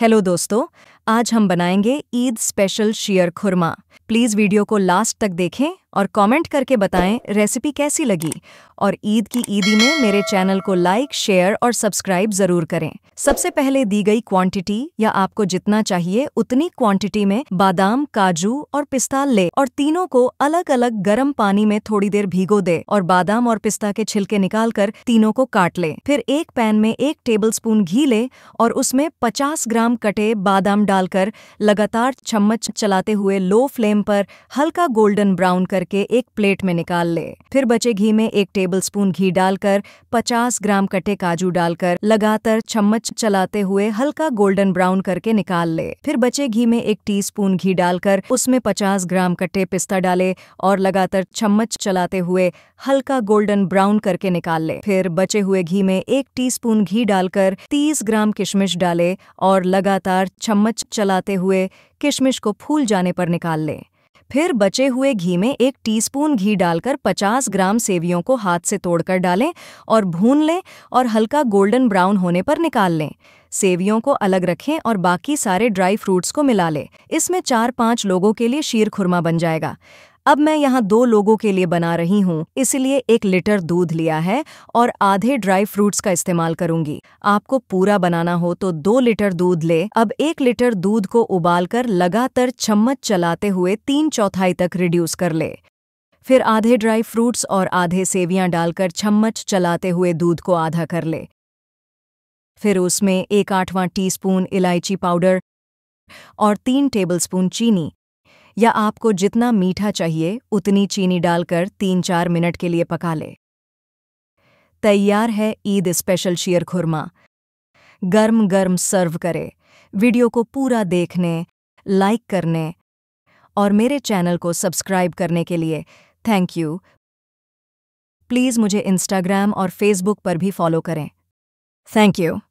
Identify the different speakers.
Speaker 1: hello दोस्तों आज हम बनाएंगे Eid special sheer khurma please video को लास्ट तक देखें और कमेंट करके बताएं रेसिपी कैसी लगी और ईद की ईदी में मेरे चैनल को लाइक शेयर और सब्सक्राइब ज़रूर करें सबसे पहले दी गई क्वांटिटी या आपको जितना चाहिए उतनी क्वांटिटी में बादाम काजू और पिस्ता ले और तीनों को अलग अलग गर्म पानी में थोड़ी देर भिगो दे और बादाम और पिस्ता के छिलके निकाल कर तीनों को काट ले फिर एक पैन में एक टेबल घी ले और उसमें पचास ग्राम कटे बादाम डाल डालकर लगातार चम्मच चलाते हुए लो फ्लेम पर हल्का गोल्डन ब्राउन करके एक प्लेट में निकाल ले फिर बचे घी में एक टेबलस्पून घी डालकर 50 ग्राम कटे काजू डालकर लगातार चम्मच चलाते हुए हल्का गोल्डन ब्राउन करके निकाल ले फिर बचे घी में एक टी घी डालकर उसमें पचास ग्राम कटे पिस्ता डाले और लगातार चम्मच चलाते हुए हल्का गोल्डन ब्राउन करके निकाल ले फिर बचे हुए घी में एक टीस्पून घी डालकर 30 ग्राम किशमिश डाले और लगातार चम्मच चलाते हुए किशमिश को फूल जाने पर निकाल लें फिर बचे हुए घी में एक टीस्पून घी डालकर 50 ग्राम सेवियों को हाथ से तोड़कर डालें और भून लें और हल्का गोल्डन ब्राउन होने पर निकाल लें सेवियों को अलग रखें और बाकी सारे ड्राई फ्रूट्स को मिला लें इसमें चार पाँच लोगों के लिए शीर खुरमा बन जाएगा अब मैं यहाँ दो लोगों के लिए बना रही हूँ इसलिए एक लीटर दूध लिया है और आधे ड्राई फ्रूट्स का इस्तेमाल करूंगी आपको पूरा बनाना हो तो दो लीटर दूध ले अब एक लीटर दूध को उबालकर लगातार चम्मच चलाते हुए तीन चौथाई तक रिड्यूस कर ले फिर आधे ड्राई फ्रूट्स और आधे सेवियां डालकर चम्मच चलाते हुए दूध को आधा कर ले फिर उसमें एक आठवां टीस्पून इलायची पाउडर और तीन टेबलस्पून चीनी या आपको जितना मीठा चाहिए उतनी चीनी डालकर तीन चार मिनट के लिए पका ले तैयार है ईद स्पेशल शीर खुरमा गर्म गर्म सर्व करें वीडियो को पूरा देखने लाइक करने और मेरे चैनल को सब्सक्राइब करने के लिए थैंक यू प्लीज़ मुझे इंस्टाग्राम और फेसबुक पर भी फॉलो करें थैंक यू